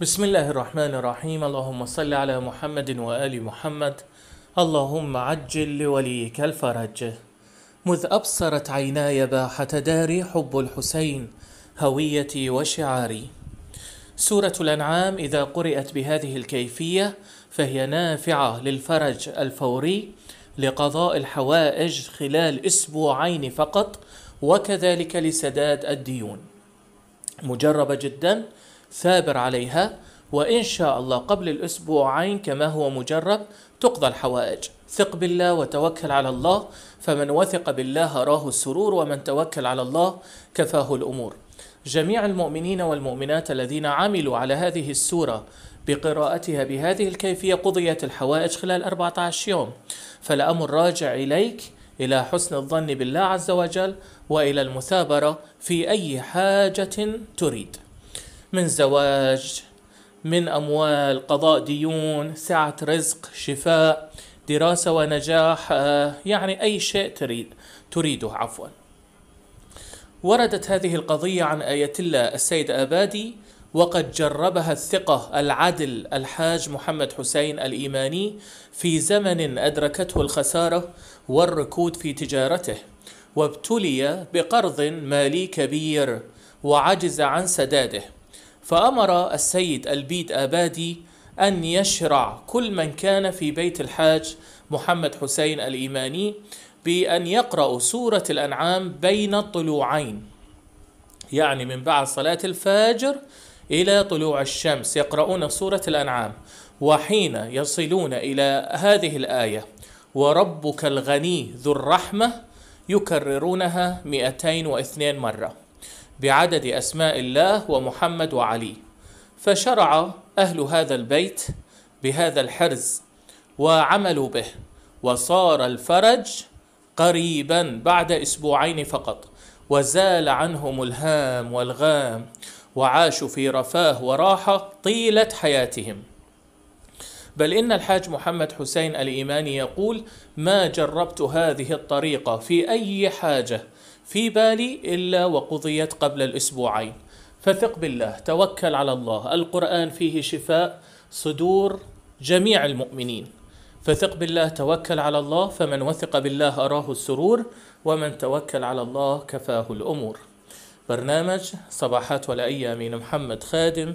بسم الله الرحمن الرحيم اللهم صل على محمد وآل محمد اللهم عجل لوليك الفرج مذ أبصرت عيناي باحة داري حب الحسين هويتي وشعاري سورة الأنعام إذا قرئت بهذه الكيفية فهي نافعة للفرج الفوري لقضاء الحوائج خلال أسبوعين فقط وكذلك لسداد الديون مجربة جداً ثابر عليها وإن شاء الله قبل الأسبوعين كما هو مجرب تقضى الحوائج ثق بالله وتوكل على الله فمن وثق بالله راه السرور ومن توكل على الله كفاه الأمور جميع المؤمنين والمؤمنات الذين عملوا على هذه السورة بقراءتها بهذه الكيفية قضيت الحوائج خلال 14 يوم فالأمر راجع إليك إلى حسن الظن بالله عز وجل وإلى المثابرة في أي حاجة تريد من زواج من أموال قضاء ديون سعة رزق شفاء دراسة ونجاح آه، يعني أي شيء تريد تريده عفوا وردت هذه القضية عن آية الله السيد أبادي وقد جربها الثقة العدل الحاج محمد حسين الإيماني في زمن أدركته الخسارة والركود في تجارته وابتلي بقرض مالي كبير وعجز عن سداده فأمر السيد البيد آبادي أن يشرع كل من كان في بيت الحاج محمد حسين الإيماني بأن يقرأوا سورة الأنعام بين الطلوعين يعني من بعد صلاة الفجر إلى طلوع الشمس يقرؤون سورة الأنعام وحين يصلون إلى هذه الآية وربك الغني ذو الرحمة يكررونها 202 مرة بعدد أسماء الله ومحمد وعلي فشرع أهل هذا البيت بهذا الحرز وعملوا به وصار الفرج قريبا بعد اسبوعين فقط وزال عنهم الهام والغام وعاشوا في رفاه وراحه طيله حياتهم بل إن الحاج محمد حسين الإيماني يقول ما جربت هذه الطريقة في أي حاجة في بالي إلا وقضيت قبل الأسبوعين فثق بالله توكل على الله القرآن فيه شفاء صدور جميع المؤمنين فثق بالله توكل على الله فمن وثق بالله أراه السرور ومن توكل على الله كفاه الأمور برنامج صباحات والأيام من محمد خادم